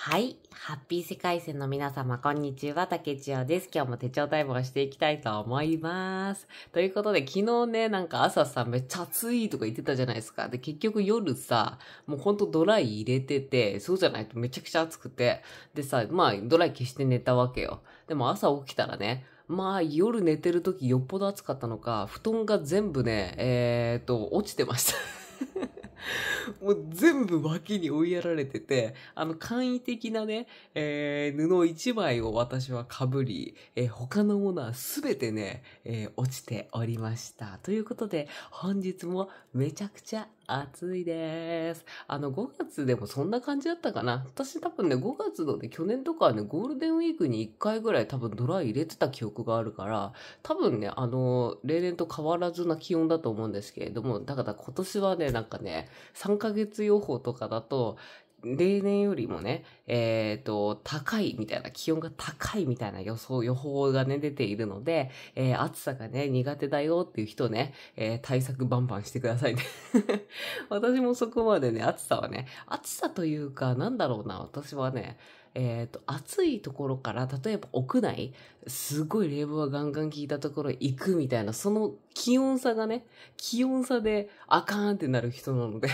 はい。ハッピー世界線の皆様、こんにちは。竹千代です。今日も手帳タイムをしていきたいと思います。ということで、昨日ね、なんか朝さ、めっちゃ暑いとか言ってたじゃないですか。で、結局夜さ、もうほんとドライ入れてて、そうじゃないとめちゃくちゃ暑くて。でさ、まあ、ドライ消して寝たわけよ。でも朝起きたらね、まあ夜寝てる時よっぽど暑かったのか、布団が全部ね、えー、っと、落ちてました。もう全部脇に追いやられてて、あの簡易的なね、えー、布一枚を私はかぶり、えー、他のものはすべてね、えー、落ちておりました。ということで、本日もめちゃくちゃ暑いです。あの、5月でもそんな感じだったかな。私多分ね、5月のね、去年とかはね、ゴールデンウィークに1回ぐらい多分ドライ入れてた記憶があるから、多分ね、あの、例年と変わらずな気温だと思うんですけれども、だから今年はね、なんかね、3 4ヶ月予報とかだと、例年よりもね、えっ、ー、と、高いみたいな、気温が高いみたいな予想、予報がね、出ているので、えー、暑さがね、苦手だよっていう人ね、えー、対策バンバンしてくださいね 私もそこまでね、暑さはね、暑さというか、なんだろうな、私はね、えっ、ー、と、暑いところから、例えば屋内、すごい冷房がガンガン効いたところへ行くみたいな、その気温差がね、気温差であかんってなる人なので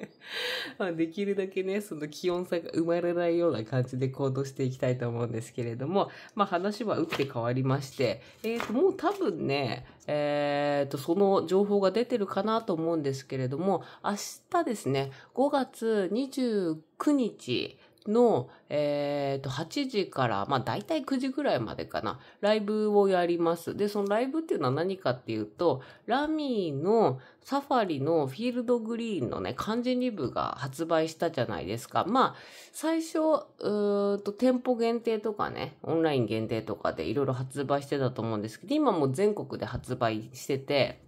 まあ、できるだけね、その気温差が生まれないような感じで行動していきたいと思うんですけれども、まあ話は打って変わりまして、えっ、ー、と、もう多分ね、えっ、ー、と、その情報が出てるかなと思うんですけれども、明日ですね、5月29日、の、えー、と、8時から、まあ、大体9時ぐらいまでかな、ライブをやります。で、そのライブっていうのは何かっていうと、ラミーのサファリのフィールドグリーンのね、漢字2部が発売したじゃないですか。まあ、最初、うと、店舗限定とかね、オンライン限定とかでいろいろ発売してたと思うんですけど、今もう全国で発売してて、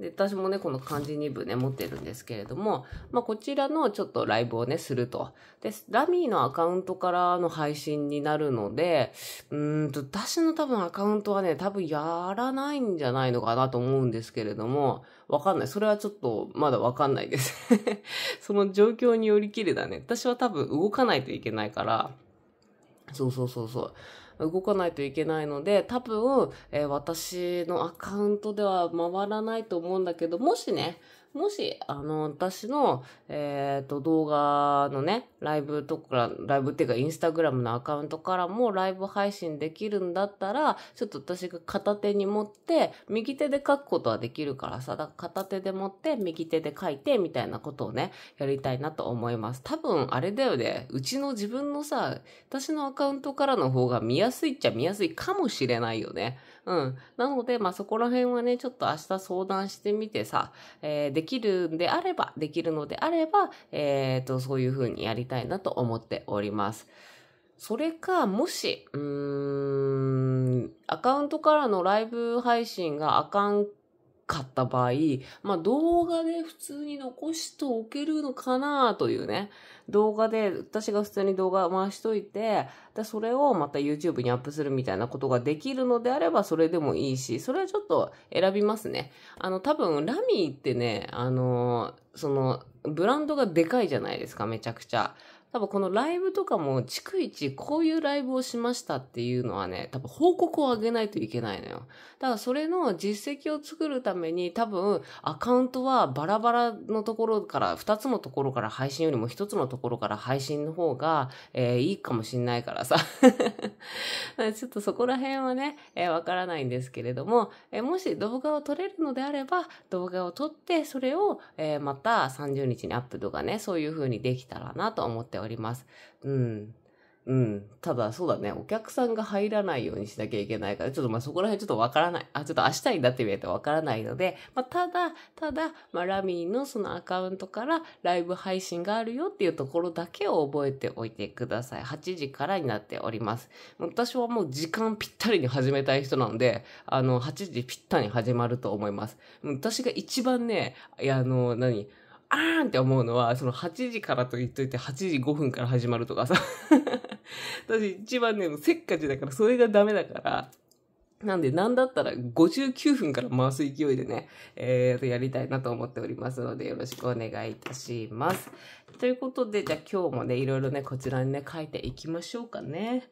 で私もね、この漢字2部ね、持ってるんですけれども、まあ、こちらのちょっとライブをね、すると。で、ラミーのアカウントからの配信になるので、うんと、私の多分アカウントはね、多分やらないんじゃないのかなと思うんですけれども、わかんない。それはちょっとまだわかんないです その状況によりきりだね。私は多分動かないといけないから、そうそうそうそう。動かないといけないので、多分、えー、私のアカウントでは回らないと思うんだけど、もしね、もし、あの、私の、えっ、ー、と、動画のね、ライブとか、ライブっていうか、インスタグラムのアカウントからもライブ配信できるんだったら、ちょっと私が片手に持って、右手で書くことはできるからさ、だから片手で持って、右手で書いて、みたいなことをね、やりたいなと思います。多分、あれだよね、うちの自分のさ、私のアカウントからの方が見やすいっちゃ見やすいかもしれないよね。うん。なので、まあ、そこら辺はね、ちょっと明日相談してみてさ、えー、できるんであれば、できるのであれば、えー、と、そういう風にやりたいなと思っております。それか、もし、うーん、アカウントからのライブ配信があかんかった場合、まあ動画で普通に残しておけるのかなというね、動画で、私が普通に動画回しといて、で、それをまた YouTube にアップするみたいなことができるのであればそれでもいいし、それはちょっと選びますね。あの、多分ラミーってね、あの、その、ブランドがでかいじゃないですか、めちゃくちゃ。多分このライブとかも、逐一こういうライブをしましたっていうのはね、多分報告を上げないといけないのよ。だからそれの実績を作るために、多分アカウントはバラバラのところから、2つのところから配信よりも1つのところから配信の方が、えー、いいかもしんないからさ。ちょっとそこら辺はね、えー、わからないんですけれども、えー、もし動画を撮れるのであれば、動画を撮って、それを、えー、また30日にアップとかね、そういう風にできたらなと思っております。うん。うん。ただ、そうだね。お客さんが入らないようにしなきゃいけないから、ちょっとまあそこら辺ちょっとわからない。あ、ちょっと明日になってみないとわからないので、まあただ、ただ、まあラミーのそのアカウントからライブ配信があるよっていうところだけを覚えておいてください。8時からになっております。私はもう時間ぴったりに始めたい人なんで、あの、8時ぴったりに始まると思います。私が一番ね、あの、何、あーんって思うのは、その8時からと言っといて8時5分から始まるとかさ。私一番ね、せっかちだからそれがダメだから。なんで、なんだったら59分から回す勢いでね、えー、とやりたいなと思っておりますので、よろしくお願いいたします。ということで、じゃあ今日もね、いろいろね、こちらにね、書いていきましょうかね。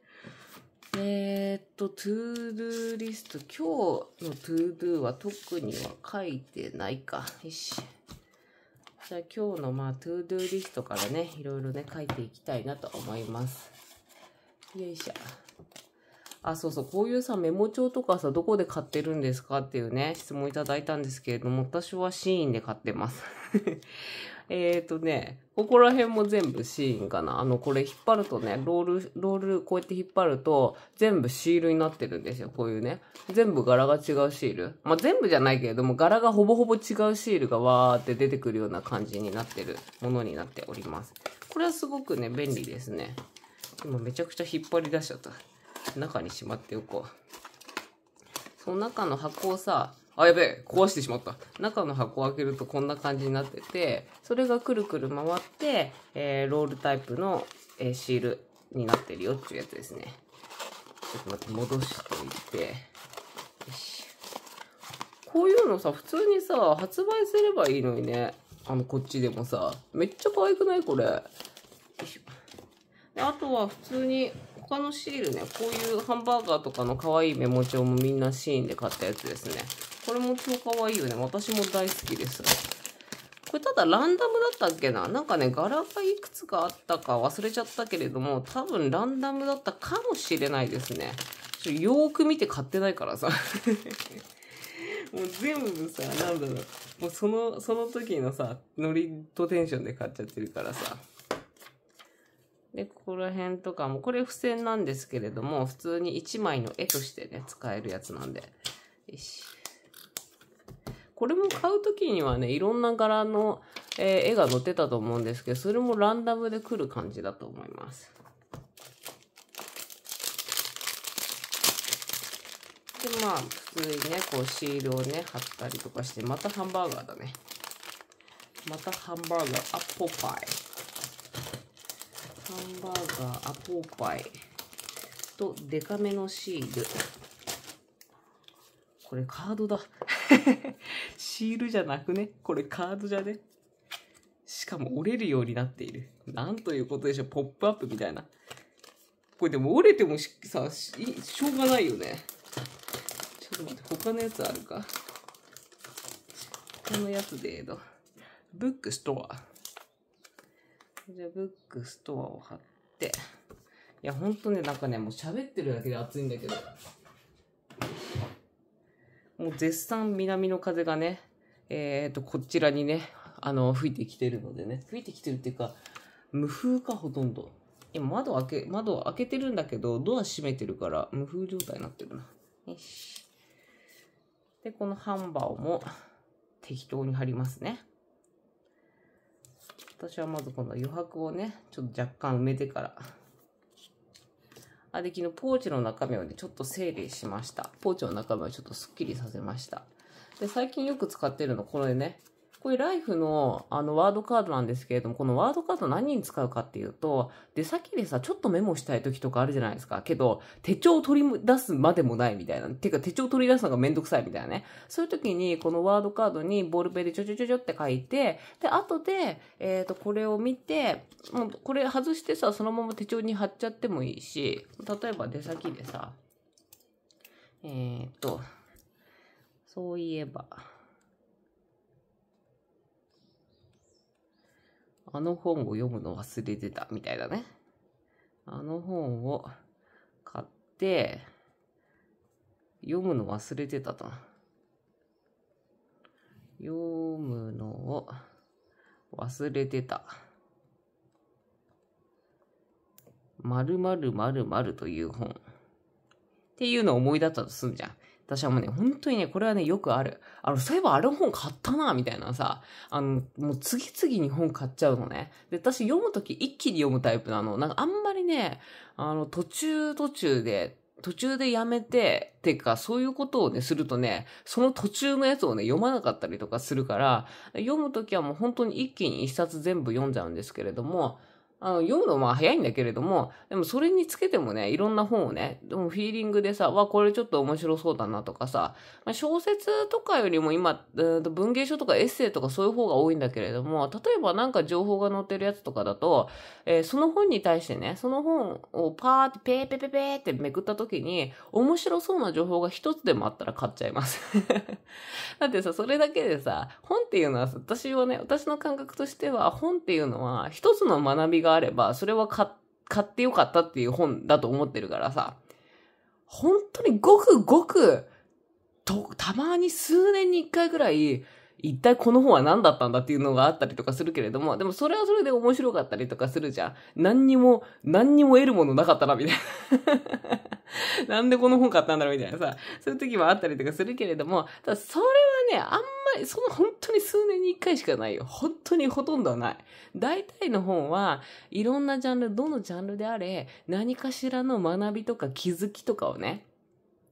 えー、っと、トゥードゥーリスト、今日のトゥードゥーは特には書いてないか。よし。じゃあ今日のまあ、トゥードゥーリストからね、いろいろね、書いていきたいなと思います。よいしょ。あ、そうそう、こういうさ、メモ帳とかさ、どこで買ってるんですかっていうね、質問いただいたんですけれども、私はシーンで買ってます。えっとね、ここら辺も全部シーンかな。あの、これ引っ張るとね、ロール、ロール、こうやって引っ張ると、全部シールになってるんですよ。こういうね。全部柄が違うシール。まあ、全部じゃないけれども、柄がほぼほぼ違うシールがわーって出てくるような感じになってるものになっております。これはすごくね、便利ですね。今めちゃくちゃ引っ張り出しちゃった。中にしまっておこう。その中の箱をさ、あ、やべえ、壊してしまった。中の箱を開けるとこんな感じになってて、それがくるくる回って、えー、ロールタイプの、えー、シールになってるよっていうやつですね。ちょっと待って、戻しておいて。よし。こういうのさ、普通にさ、発売すればいいのにね。あの、こっちでもさ。めっちゃ可愛くないこれ。よいしょ。であとは普通に、他のシールね、こういうハンバーガーとかの可愛いメモ帳もみんなシーンで買ったやつですね。これも超可愛いよね。私も大好きです。これただランダムだったっけななんかね、柄がいくつかあったか忘れちゃったけれども、多分ランダムだったかもしれないですね。ちょよーく見て買ってないからさ。もう全部さ、なんだろう。もうその、その時のさ、ノリとテンションで買っちゃってるからさ。で、ここら辺とかも、これ付箋なんですけれども、普通に1枚の絵としてね、使えるやつなんで。よし。これも買う時にはね、いろんな柄の、えー、絵が載ってたと思うんですけど、それもランダムで来る感じだと思います。で、まあ、普通にね、こうシールをね、貼ったりとかして、またハンバーガーだね。またハンバーガー、アップルパイ。ハンバーガー、アポーパイとデカめのシール。これカードだ。シールじゃなくねこれカードじゃねしかも折れるようになっている。なんということでしょう。ポップアップみたいな。これでも折れてもさ、しょうがないよね。ちょっと待って、他のやつあるか。他のやつで、えっと、ブックストア。じゃブックストアを貼って。いや、ほんとね、なんかね、もう喋ってるだけで暑いんだけど。もう絶賛南の風がね、えっ、と、こちらにね、あの、吹いてきてるのでね、吹いてきてるっていうか、無風か、ほとんど。今窓開け、窓開けてるんだけど、ドア閉めてるから、無風状態になってるな。よし。で、このハンバーも適当に貼りますね。私はまずこの余白をね、ちょっと若干埋めてから。あで、昨日ポーチの中身をね、ちょっと整理しました。ポーチの中身をちょっとスッキリさせました。で、最近よく使ってるの、これね。これライフのあのワードカードなんですけれども、このワードカード何に使うかっていうと、出先でさ、ちょっとメモしたい時とかあるじゃないですか。けど、手帳を取り出すまでもないみたいな。てか手帳を取り出すのがめんどくさいみたいなね。そういう時に、このワードカードにボールペンでちょちょちょちょって書いて、で、後で、えっ、ー、と、これを見て、もうこれ外してさ、そのまま手帳に貼っちゃってもいいし、例えば出先でさ、えっ、ー、と、そういえば、あの本を読むの忘れてたみたいだね。あの本を買って、読むの忘れてたと。読むのを忘れてた。まるまるまるという本。っていうのを思い出したとすんじゃん。私はもうね、本当にね、これはね、よくある。あの、そういえばあれ本買ったな、みたいなさ、あの、もう次々に本買っちゃうのね。で、私読むとき一気に読むタイプなの。なんかあんまりね、あの、途中途中で、途中でやめて、っていうか、そういうことをね、するとね、その途中のやつをね、読まなかったりとかするから、読むときはもう本当に一気に一冊全部読んじゃうんですけれども、あの、読むのは早いんだけれども、でもそれにつけてもね、いろんな本をね、でもフィーリングでさ、わ、これちょっと面白そうだなとかさ、まあ、小説とかよりも今、文芸書とかエッセイとかそういう方が多いんだけれども、例えばなんか情報が載ってるやつとかだと、えー、その本に対してね、その本をパーってペーペーペーペーってめくった時に、面白そうな情報が一つでもあったら買っちゃいます だってさ、それだけでさ、本っていうのは私はね、私の感覚としては、本っていうのは一つの学びががあれば、それは買ってよかったっていう本だと思ってるからさ、本当にごくごく、と、たまに数年に一回ぐらい、一体この本は何だったんだっていうのがあったりとかするけれども、でもそれはそれで面白かったりとかするじゃん。何にも、何にも得るものなかったな、みたいな。なんでこの本買ったんだろう、みたいなさ。そういう時もあったりとかするけれども、ただそれはね、あんまり、その本当に数年に一回しかないよ。本当にほとんどない。大体の本は、いろんなジャンル、どのジャンルであれ、何かしらの学びとか気づきとかをね、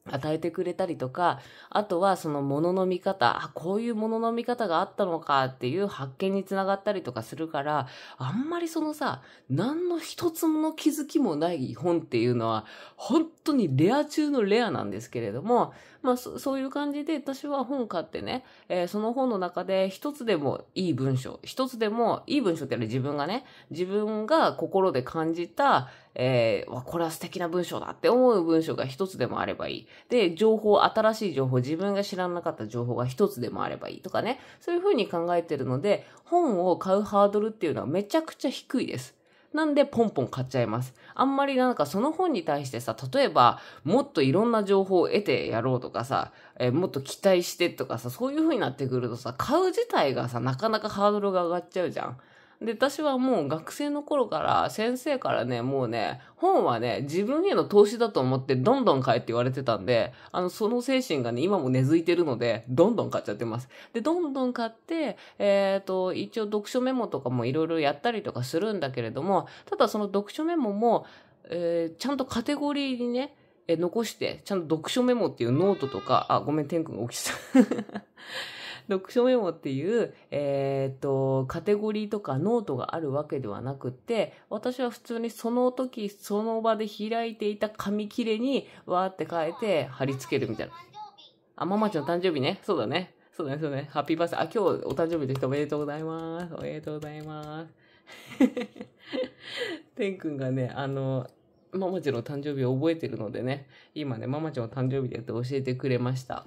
与えてくれたりとか、あとはそのものの見方、あ、こういうものの見方があったのかっていう発見につながったりとかするから、あんまりそのさ、何の一つの気づきもない本っていうのは、本当にレア中のレアなんですけれども、まあそそういう感じで私は本買ってね、えー、その本の中で一つでもいい文章、一つでもいい文章ってあれ自分がね、自分が心で感じた、えー、わ、これは素敵な文章だって思う文章が一つでもあればいい。で、情報、新しい情報、自分が知らなかった情報が一つでもあればいいとかね、そういうふうに考えてるので、本を買うハードルっていうのはめちゃくちゃ低いです。なんでポンポン買っちゃいます。あんまりなんかその本に対してさ、例えばもっといろんな情報を得てやろうとかさ、えー、もっと期待してとかさ、そういう風になってくるとさ、買う自体がさ、なかなかハードルが上がっちゃうじゃん。で、私はもう学生の頃から先生からね、もうね、本はね、自分への投資だと思ってどんどん買えって言われてたんで、あの、その精神がね、今も根付いてるので、どんどん買っちゃってます。で、どんどん買って、えっ、ー、と、一応読書メモとかもいろいろやったりとかするんだけれども、ただその読書メモも、えー、ちゃんとカテゴリーにね、え残して、ちゃんと読書メモっていうノートとか、あ、ごめん、天君が起きてた。読書メモっていう、えー、っと、カテゴリーとかノートがあるわけではなくて、私は普通にその時、その場で開いていた紙切れに、わーって書いて貼り付けるみたいな。あ、ママちゃん誕生日ね。そうだね。そうだね、そうだね。ハッピーバースデー。あ、今日お誕生日でした。おめでとうございます。おめでとうございます。て んくんがね、あの、ママちゃんの誕生日を覚えてるのでね、今ね、ママちゃんの誕生日でやって教えてくれました。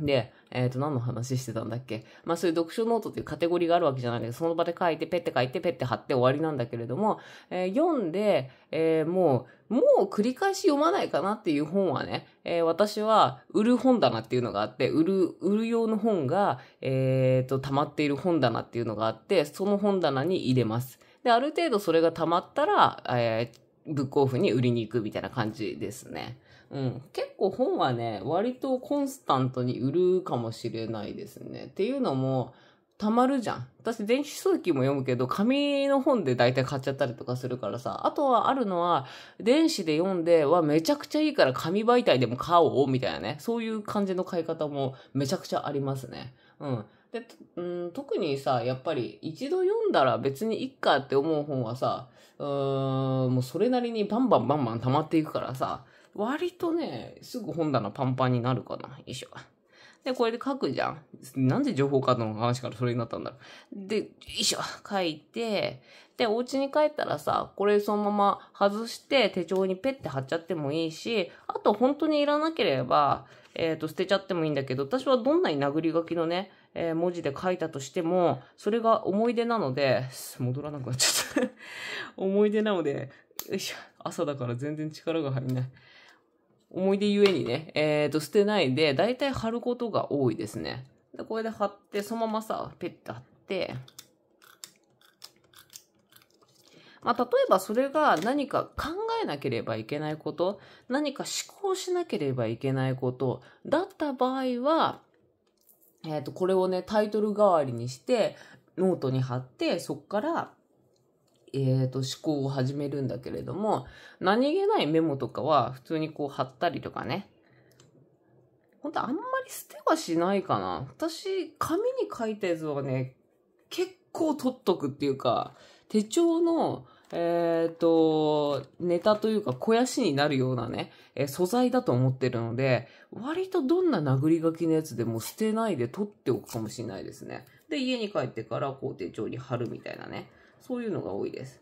で、えっ、ー、と、何の話してたんだっけまあそういう読書ノートっていうカテゴリーがあるわけじゃないけど、その場で書いて、ペッて書いて、ペッて貼って終わりなんだけれども、えー、読んで、えー、もう、もう繰り返し読まないかなっていう本はね、え私は売る本棚っていうのがあって、売る、売る用の本が、えっ、と、溜まっている本棚っていうのがあって、その本棚に入れます。で、ある程度それが溜まったら、えブックオフに売りに行くみたいな感じですね。うん。結構本はね、割とコンスタントに売るかもしれないですね。っていうのも、たまるじゃん。私電子書籍も読むけど、紙の本で大体買っちゃったりとかするからさ。あとはあるのは、電子で読んで、わ、めちゃくちゃいいから紙媒体でも買おう、みたいなね。そういう感じの買い方もめちゃくちゃありますね。うん。で、うん、特にさ、やっぱり一度読んだら別にいっかって思う本はさ、うーん、もうそれなりにバンバンバンバン溜まっていくからさ、割とね、すぐ本棚パンパンになるかな。よいしょ。で、これで書くじゃん。なんで情報カードの話からそれになったんだろう。で、よいしょ、書いて、で、お家に帰ったらさ、これそのまま外して手帳にペッて貼っちゃってもいいし、あと本当にいらなければ、えっ、ー、と、捨てちゃってもいいんだけど、私はどんなに殴り書きのね、えー、文字で書いたとしても、それが思い出なので、戻らなくなっちゃった 思い出なので、よいしょ、朝だから全然力が入んない。思い出ゆえにね、えっ、ー、と、捨てないで、だいたい貼ることが多いですね。で、これで貼って、そのままさ、ペッて貼って、まあ、例えばそれが何か考えなければいけないこと、何か思考しなければいけないこと、だった場合は、えっ、ー、と、これをね、タイトル代わりにして、ノートに貼って、そっから、えーと、思考を始めるんだけれども何気ないメモとかは普通にこう貼ったりとかねほんとあんまり捨てはしないかな私紙に書いたやつはね結構取っとくっていうか手帳のえっ、ー、と、ネタというか肥やしになるようなね、えー、素材だと思ってるので、割とどんな殴り書きのやつでも捨てないで取っておくかもしれないですね。で、家に帰ってからこう手帳に貼るみたいなね。そういうのが多いです。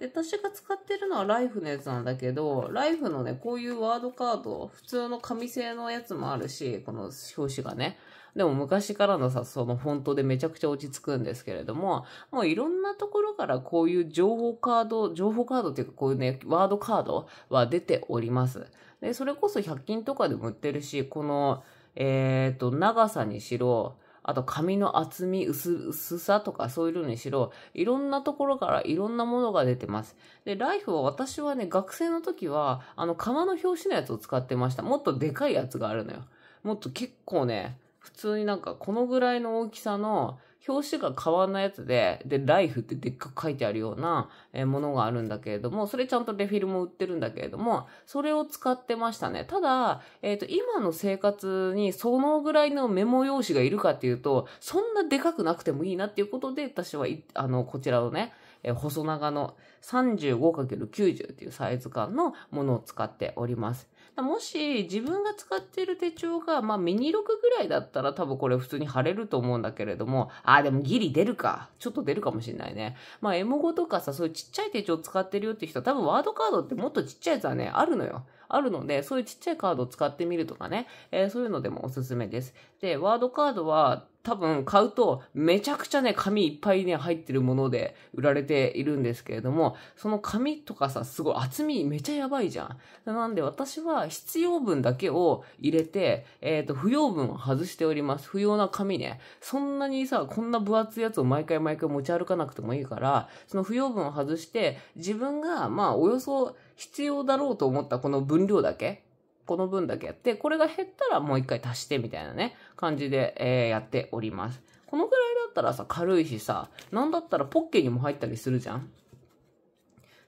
で、私が使ってるのはライフのやつなんだけど、ライフのね、こういうワードカード、普通の紙製のやつもあるし、この表紙がね。でも昔からのさ、そのフォントでめちゃくちゃ落ち着くんですけれども、もういろんなところからこういう情報カード、情報カードっていうかこういうね、ワードカードは出ております。で、それこそ100均とかでも売ってるし、この、えっ、ー、と、長さにしろ、あと髪の厚み、薄、薄さとかそういうのにしろ、いろんなところからいろんなものが出てます。で、ライフは私はね、学生の時は、あの、釜の表紙のやつを使ってました。もっとでかいやつがあるのよ。もっと結構ね、普通になんかこのぐらいの大きさの、表紙が変わないやつで、で、ライフってでっかく書いてあるようなものがあるんだけれども、それちゃんとレフィルも売ってるんだけれども、それを使ってましたね。ただ、えっ、ー、と、今の生活にそのぐらいのメモ用紙がいるかっていうと、そんなでかくなくてもいいなっていうことで、私は、あの、こちらのね、細長の 35×90 っていうサイズ感のものを使っております。だもし自分が使ってる手帳が、まあ、ミニ6ぐらいだったら多分これ普通に貼れると思うんだけれども、あ、でもギリ出るか。ちょっと出るかもしれないね。まあ、M5 とかさ、そういうちっちゃい手帳使ってるよって人は多分ワードカードってもっとちっちゃいやつはね、あるのよ。あるので、そういうちっちゃいカードを使ってみるとかね、えー、そういうのでもおすすめです。で、ワードカードは多分買うとめちゃくちゃね、紙いっぱいね、入ってるもので売られているんですけれども、その紙とかさ、すごい厚みめちゃやばいじゃん。なんで私は必要分だけを入れて、えっ、ー、と、不要分を外しております。不要な紙ね。そんなにさ、こんな分厚いやつを毎回毎回持ち歩かなくてもいいから、その不要分を外して、自分が、まあ、およそ、必要だろうと思ったこの分量だけ、この分だけやって、これが減ったらもう一回足してみたいなね、感じで、えー、やっております。このぐらいだったらさ、軽いしさ、なんだったらポッケにも入ったりするじゃん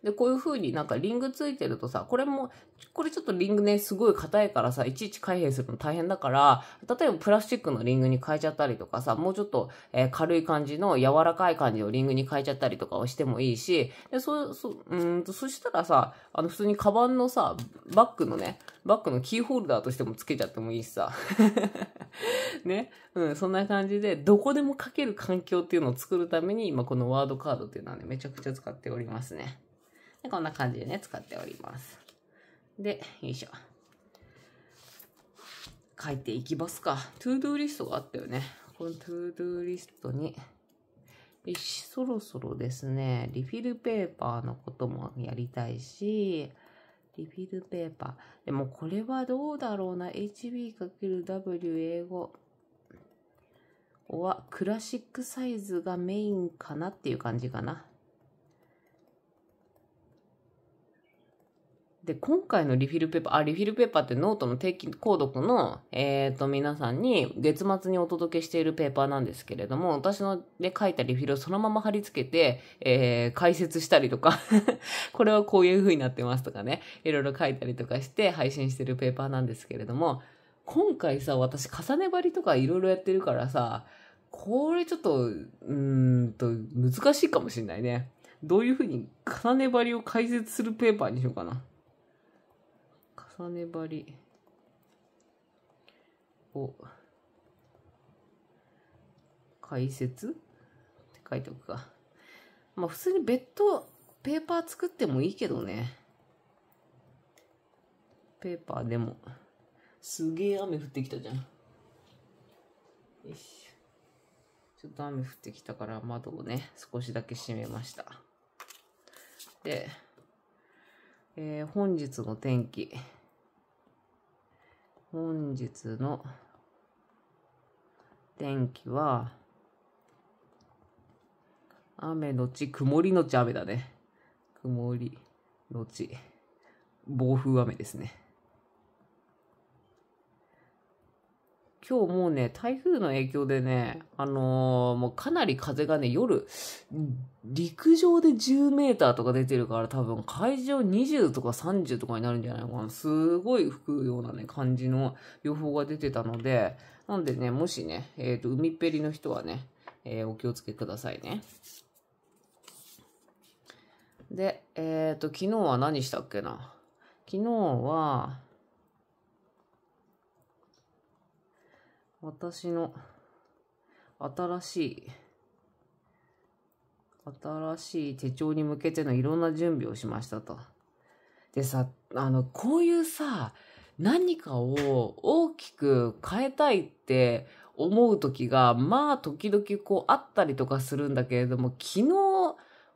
で、こういう風になんかリングついてるとさ、これも、これちょっとリングね、すごい硬いからさ、いちいち開閉するの大変だから、例えばプラスチックのリングに変えちゃったりとかさ、もうちょっと、えー、軽い感じの柔らかい感じのリングに変えちゃったりとかをしてもいいし、で、そ、そ、うんと、そしたらさ、あの、普通にカバンのさ、バッグのね、バッグのキーホルダーとしてもつけちゃってもいいしさ。ね。うん、そんな感じで、どこでも書ける環境っていうのを作るために、今このワードカードっていうのはね、めちゃくちゃ使っておりますね。で、こんな感じでね、使っております。で、よいしょ。書いていきますか。トゥードゥーリストがあったよね。このトゥードゥーリストに、よし、そろそろですね、リフィルペーパーのこともやりたいし、リフィルペーパー。でもこれはどうだろうな。HB×W 英語。は、クラシックサイズがメインかなっていう感じかな。で、今回のリフィルペーパー、あ、リフィルペーパーってノートの定期購読の、えっ、ー、と、皆さんに月末にお届けしているペーパーなんですけれども、私ので書いたリフィルをそのまま貼り付けて、えー、解説したりとか これはこういう風になってますとかね、いろいろ書いたりとかして配信してるペーパーなんですけれども、今回さ、私重ね張りとかいろいろやってるからさ、これちょっと、うーんと、難しいかもしれないね。どういう風に重ね張りを解説するペーパーにしようかな。重ねりを解説って書いておくか。まあ普通に別途ペーパー作ってもいいけどね。ペーパーでも。すげえ雨降ってきたじゃん。よいしょ。ちょっと雨降ってきたから窓をね、少しだけ閉めました。で、えー、本日の天気。本日の天気は、雨のち曇りのち雨だね。曇りのち暴風雨ですね。今日もうね、台風の影響でね、あのー、もうかなり風がね、夜、陸上で10メーターとか出てるから多分海上20とか30とかになるんじゃないかな。すごい吹くようなね、感じの予報が出てたので、なんでね、もしね、えっ、ー、と、海っぺりの人はね、えー、お気をつけくださいね。で、えっ、と、昨日は何したっけな昨日は、私の新しい、新しい手帳に向けてのいろんな準備をしましたと。でさ、あの、こういうさ、何かを大きく変えたいって思う時が、まあ時々こうあったりとかするんだけれども、昨日、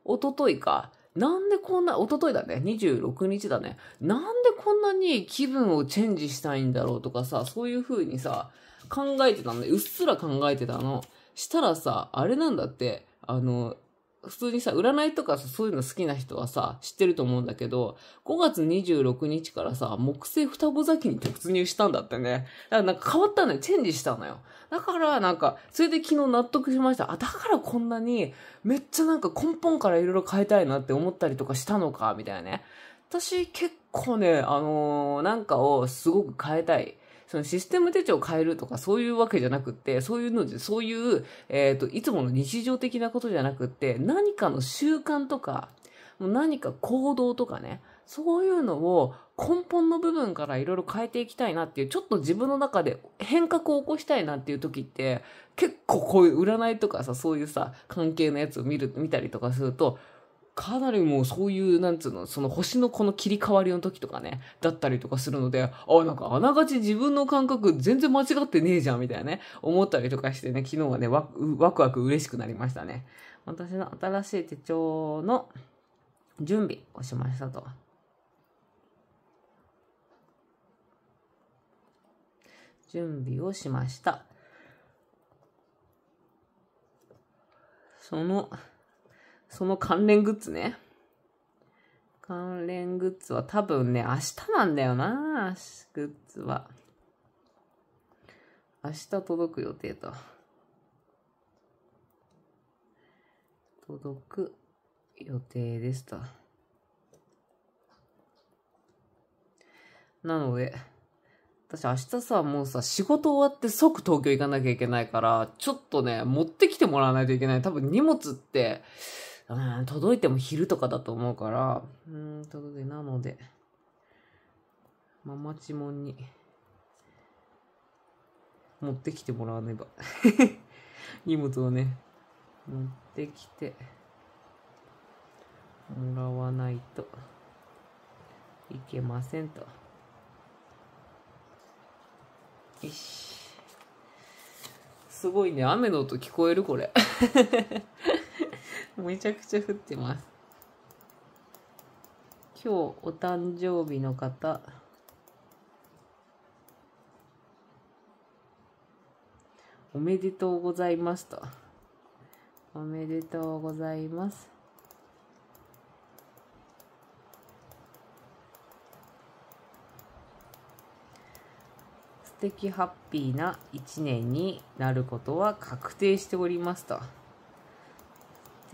おとといか、なんでこんな、おとといだね、26日だね、なんでこんなに気分をチェンジしたいんだろうとかさ、そういう風にさ、考えてたのね、うっすら考えてたの。したらさ、あれなんだって、あの、普通にさ、占いとかさ、そういうの好きな人はさ、知ってると思うんだけど、5月26日からさ、木星双子座期に突入したんだってね。だからなんか変わったのよ。チェンジしたのよ。だからなんか、それで昨日納得しました。あ、だからこんなに、めっちゃなんか根本から色々変えたいなって思ったりとかしたのか、みたいなね。私結構ね、あのー、なんかをすごく変えたい。そのシステム手帳を変えるとかそういうわけじゃなくって、そういうので、そういう、えっ、ー、と、いつもの日常的なことじゃなくって、何かの習慣とか、何か行動とかね、そういうのを根本の部分からいろいろ変えていきたいなっていう、ちょっと自分の中で変革を起こしたいなっていう時って、結構こういう占いとかさ、そういうさ、関係のやつを見る、見たりとかすると、かなりもうそういう、なんつうの、その星のこの切り替わりの時とかね、だったりとかするので、あ、あ、なんかあながち自分の感覚全然間違ってねえじゃん、みたいなね、思ったりとかしてね、昨日はね、ワクワク嬉しくなりましたね。私の新しい手帳の準備をしましたと。準備をしました。その、その関連グッズね。関連グッズは多分ね、明日なんだよなグッズは。明日届く予定と。届く予定でした。なので、私明日さ、もうさ、仕事終わって即東京行かなきゃいけないから、ちょっとね、持ってきてもらわないといけない。多分荷物って、うん、届いても昼とかだと思うから、うん、届いて、なので、ママチモンに持ってきてもらわねば。荷物をね、持ってきてもらわないといけませんと。よし。すごいね、雨の音聞こえるこれ。めちゃくちゃ降ってます今日お誕生日の方おめでとうございましたおめでとうございます素敵ハッピーな一年になることは確定しておりました。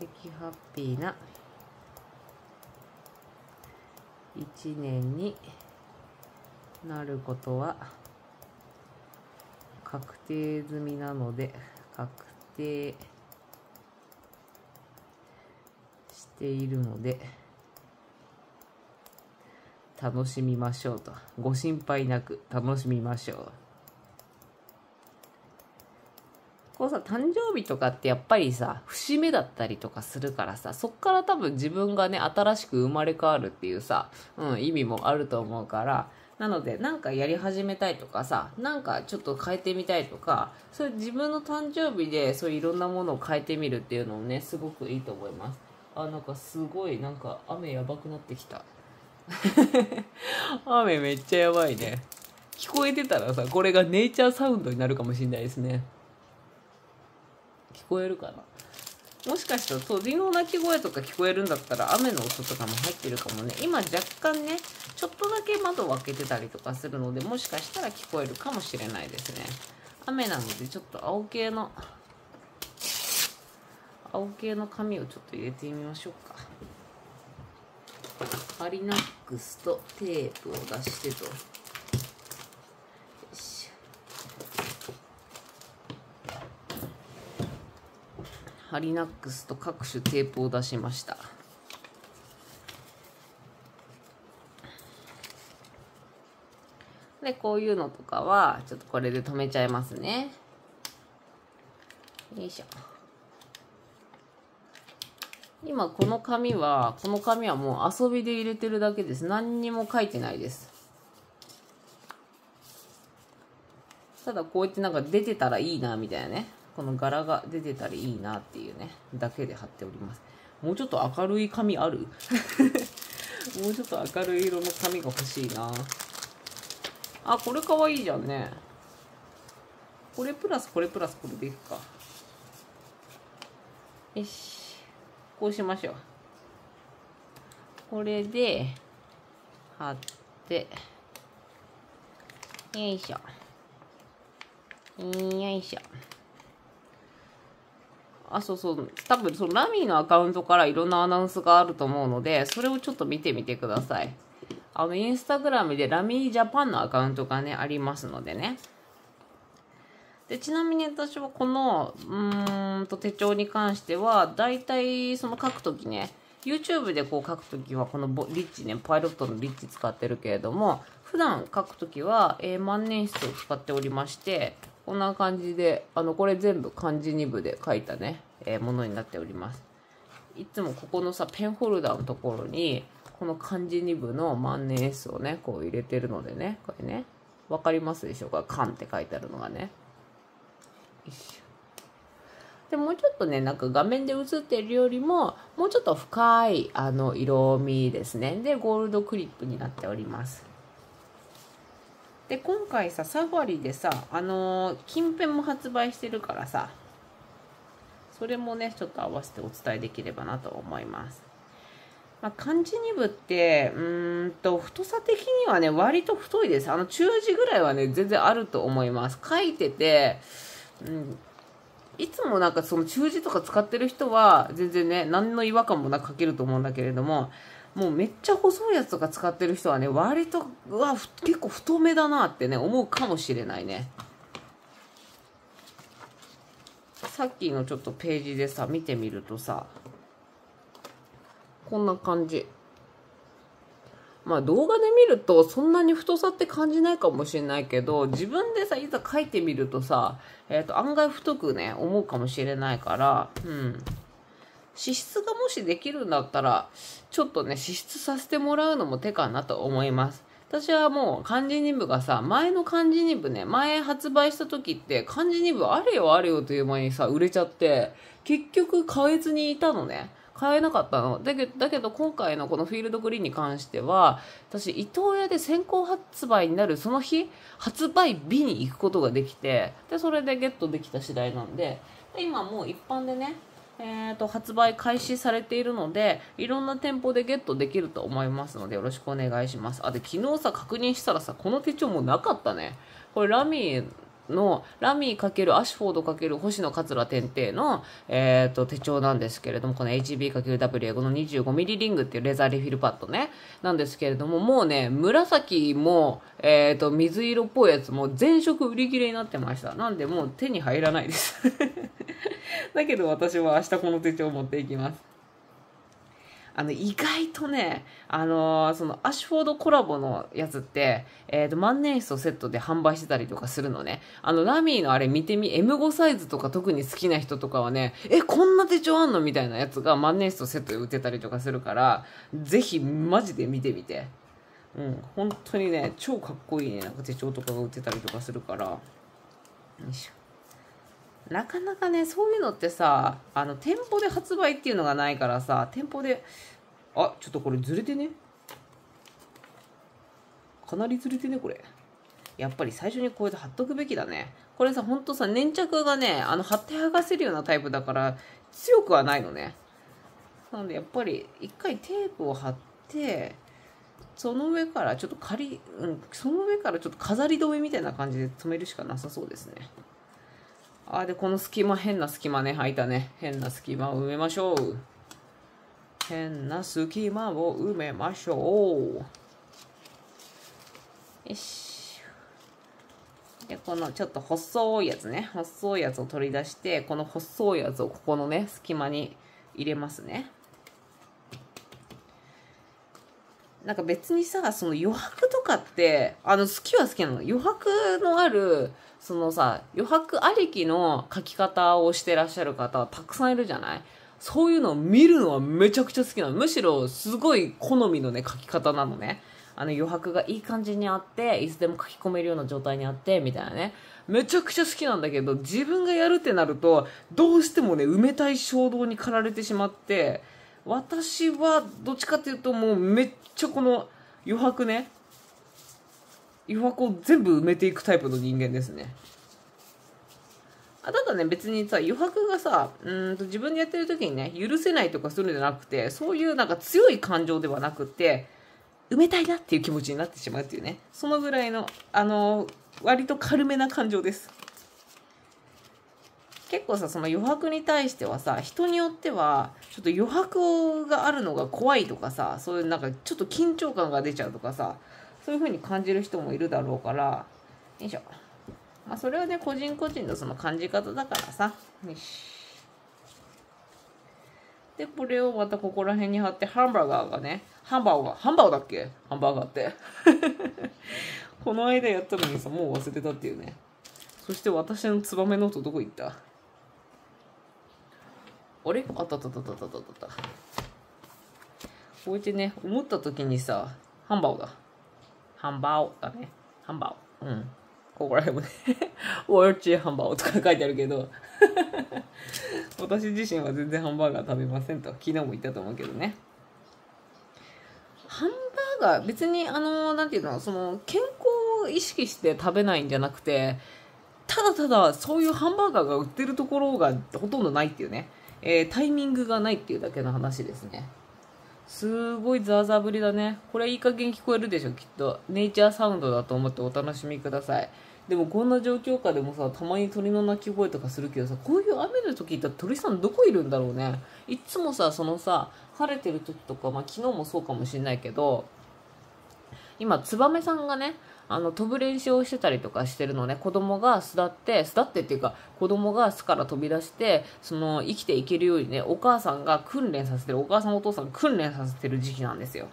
的ハッピーな一年になることは確定済みなので確定しているので楽しみましょうとご心配なく楽しみましょう。こうさ、誕生日とかってやっぱりさ、節目だったりとかするからさ、そっから多分自分がね、新しく生まれ変わるっていうさ、うん、意味もあると思うから、なので、なんかやり始めたいとかさ、なんかちょっと変えてみたいとか、そういう自分の誕生日で、そういういろんなものを変えてみるっていうのもね、すごくいいと思います。あ、なんかすごい、なんか雨やばくなってきた。雨めっちゃやばいね。聞こえてたらさ、これがネイチャーサウンドになるかもしれないですね。聞こえるかなもしかしたら鳥の鳴き声とか聞こえるんだったら雨の音とかも入ってるかもね今若干ねちょっとだけ窓を開けてたりとかするのでもしかしたら聞こえるかもしれないですね雨なのでちょっと青系の青系の紙をちょっと入れてみましょうかハリナックスとテープを出してと。ハリナックスと各種テープを出しましたでこういうのとかはちょっとこれで止めちゃいますねよいしょ今この紙はこの紙はもう遊びで入れてるだけです何にも書いてないですただこうやってなんか出てたらいいなみたいなねこの柄が出てたらいいなっていうねだけで貼っておりますもうちょっと明るい紙ある もうちょっと明るい色の紙が欲しいなあこれかわいいじゃんねこれプラスこれプラスこれでいくかよしこうしましょうこれで貼ってよいしょよいしょあ、そうそう。多分、そのラミーのアカウントからいろんなアナウンスがあると思うので、それをちょっと見てみてください。あの、インスタグラムでラミージャパンのアカウントがね、ありますのでね。でちなみに私はこのうんと手帳に関しては大体その書くときね YouTube でこう書くときはこのリッチねパイロットのリッチ使ってるけれども普段書くときは、えー、万年筆を使っておりましてこんな感じで、あの、これ全部漢字2部で書いたね、えー、ものになっております。いつもここのさ、ペンホルダーのところに、この漢字2部の万年筆をね、こう入れてるのでね、これね、わかりますでしょうか漢って書いてあるのがね。でもうちょっとね、なんか画面で映っているよりも、もうちょっと深いあの色味ですね。で、ゴールドクリップになっております。で今回さサファリでさあのー、近辺も発売してるからさそれもねちょっと合わせてお伝えできればなと思います。まあ、漢字2部って、うんと、太さ的にはね、割と太いです。あの、中字ぐらいはね、全然あると思います。書いてて、うん、いつもなんかその中字とか使ってる人は、全然ね、何の違和感もなく書けると思うんだけれども、もうめっちゃ細いやつとか使ってる人はね、割と、うわ、結構太めだなってね、思うかもしれないね。さっきのちょっとページでさ、見てみるとさ、こんな感じ。まあ動画で見るとそんなに太さって感じないかもしれないけど、自分でさ、いざ書いてみるとさ、えっ、ー、と、案外太くね、思うかもしれないから、うん。支出がもしできるんだったら、ちょっとね、支出させてもらうのも手かなと思います。私はもう漢字2部がさ、前の漢字2部ね、前発売した時って漢字2部あれよあれよという間にさ、売れちゃって、結局買えずにいたのね。買えなかったの。だけど、だけど今回のこのフィールドグリーンに関しては、私、伊東屋で先行発売になるその日、発売日に行くことができて、で、それでゲットできた次第なんで、で今もう一般でね、えーと、発売開始されているのでいろんな店舗でゲットできると思いますのでよろしくお願いしますあで昨日さ確認したらさこの手帳もなかったねこれラミーのラミー×アシュフォード×星野桂天帝の、えーと、手帳なんですけれどもこの HB×WA この2 5ミリリングっていうレザーリフィルパッドねなんですけれどももうね紫も、えーと水色っぽいやつも全色売り切れになってましたなんでもう手に入らないです だけど私は明日この手帳を持っていきます。あの、意外とね、あのー、その、アシュフォードコラボのやつって、えっ、ー、と、万年筆とセットで販売してたりとかするのね。あの、ラミーのあれ見てみ、M5 サイズとか特に好きな人とかはね、え、こんな手帳あんのみたいなやつが万年筆とセットで売ってたりとかするから、ぜひ、マジで見てみて。うん、本当にね、超かっこいいね、なんか手帳とかが売ってたりとかするから。よいしょ。なかなかね、そういうのってさ、あの、店舗で発売っていうのがないからさ、店舗で、あ、ちょっとこれずれてね。かなりずれてね、これ。やっぱり最初にこうやって貼っとくべきだね。これさ、ほんとさ、粘着がね、あの、貼って剥がせるようなタイプだから、強くはないのね。なので、やっぱり、一回テープを貼って、その上からちょっと仮、うん、その上からちょっと飾り止めみたいな感じで止めるしかなさそうですね。あでこの隙間変な隙間ね入いたね変な隙間を埋めましょう変な隙間を埋めましょうよしでこのちょっと細いやつね細いやつを取り出してこの細いやつをここのね隙間に入れますねなんか別にさその余白とかってあの好きは好きなの余白のあるそのさ、余白ありきの書き方をしてらっしゃる方はたくさんいるじゃないそういうのを見るのはめちゃくちゃ好きなの。むしろすごい好みのね、書き方なのね。あの余白がいい感じにあって、いつでも書き込めるような状態にあって、みたいなね。めちゃくちゃ好きなんだけど、自分がやるってなると、どうしてもね、埋めたい衝動に駆られてしまって、私はどっちかっていうともうめっちゃこの余白ね、白を全部埋めていくタイプの人間ですね。あただね、別にさ、余白がさ、うんと自分でやってる時にね、許せないとかするんじゃなくて、そういうなんか強い感情ではなくて、埋めたいなっていう気持ちになってしまうっていうね、そのぐらいの、あの、割と軽めな感情です。結構さ、その余白に対してはさ、人によっては、ちょっと余白があるのが怖いとかさ、そういうなんかちょっと緊張感が出ちゃうとかさ、そういうふうに感じる人もいるだろうからよいしょ、まあ、それはね個人個人のその感じ方だからさよしでこれをまたここら辺に貼ってハンバーガーがねハンバーガーハンバーガーだっけハンバーガーって この間やったのにさもう忘れてたっていうねそして私のツバメノートどこ行ったあれあったあったあったあったあったあったこうやってね思った時にさハンバーガーハンバオだね。ハンバオ。うん。ここら辺もね、オルチハンバオとか書いてあるけど 私自身は全然ハンバーガー食べませんと、昨日も言ったと思うけどね。ハンバーガー、別にあの、なんていうの、その、健康を意識して食べないんじゃなくて、ただただそういうハンバーガーが売ってるところがほとんどないっていうね、えー、タイミングがないっていうだけの話ですね。すごいザーザーぶりだね。これいい加減聞こえるでしょ、きっと。ネイチャーサウンドだと思ってお楽しみください。でもこんな状況下でもさ、たまに鳥の鳴き声とかするけどさ、こういう雨の時って鳥さんどこいるんだろうね。いつもさ、そのさ、晴れてる時とか、まあ昨日もそうかもしれないけど、今、ツバメさんがね、あの飛ぶ練習をしてたりとかしてるのね子供が巣立って巣立ってっていうか子供が巣から飛び出してその生きていけるようにねお母さんが訓練させてるお母さんお父さん訓練させてる時期なんですよ。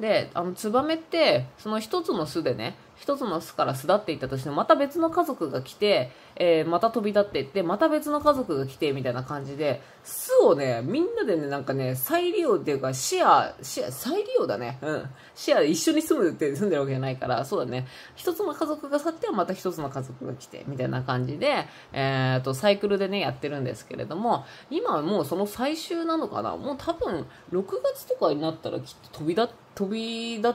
であのツバメってその一つの巣でね一つの巣から巣立っていったとしても、また別の家族が来て、えー、また飛び立っていって、また別の家族が来て、みたいな感じで、巣をね、みんなでね、なんかね、再利用っていうか、シェア、シェア、再利用だね。うん。シェア、一緒に住むって住んでるわけじゃないから、そうだね。一つの家族が去っては、また一つの家族が来て、みたいな感じで、えー、と、サイクルでね、やってるんですけれども、今はもうその最終なのかなもう多分、6月とかになったらきっと飛び立、飛び立っ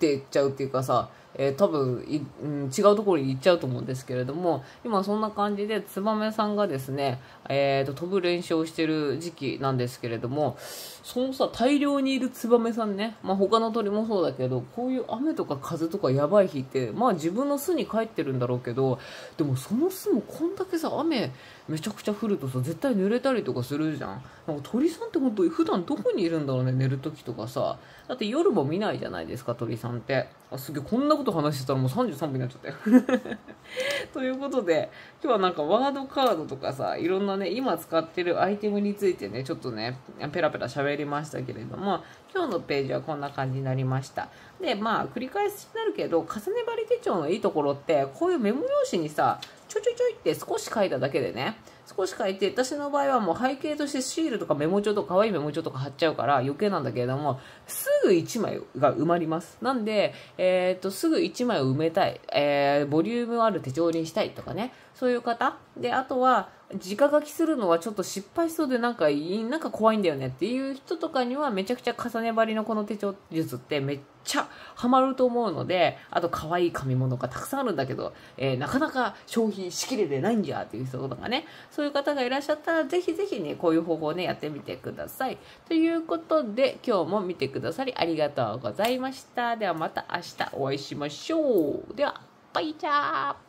てっちゃうっていうかさ、えー、多分い、うん、違うところに行っちゃうと思うんですけれども今そんな感じでツバメさんがですねえーと、飛ぶ練習をしてる時期なんですけれども、そのさ、大量にいるツバメさんね、まあ、他の鳥もそうだけど、こういう雨とか風とかやばい日って、まあ自分の巣に帰ってるんだろうけど、でもその巣もこんだけさ、雨めちゃくちゃ降るとさ、絶対濡れたりとかするじゃん。なんか鳥さんって本当普段どこにいるんだろうね、寝る時とかさ。だって夜も見ないじゃないですか、鳥さんって。あ、すげえ、こんなこと話してたらもう33分になっちゃったよ。ということで、今日はなんかワードカードとかさ、いろんなね、今使ってるアイテムについてね、ちょっとね、ペラペラ喋りましたけれども、今日のページはこんな感じになりました。で、まあ、繰り返しになるけど、重ね張り手帳のいいところって、こういうメモ用紙にさ、ちょちょちょいって少し書いただけでね、少し書いて、私の場合はもう背景としてシールとかメモ帳とか可愛いメモ帳とか貼っちゃうから余計なんだけれども、すぐ1枚が埋まります。なんで、えっ、と、すぐ1枚を埋めたい、えー、ボリュームある手帳にしたいとかね、そういう方。で、あとは、直書きするのはちょっと失敗しそうでなんかなんか怖いんだよねっていう人とかにはめちゃくちゃ重ね張りのこの手帳術ってめっちゃハマると思うので、あと可愛い紙物がたくさんあるんだけど、えー、なかなか消費しきれてないんじゃっていう人とかね、そういう方がいらっしゃったらぜひぜひね、こういう方法ね、やってみてください。ということで今日も見てくださりありがとうございました。ではまた明日お会いしましょう。では、バイチャー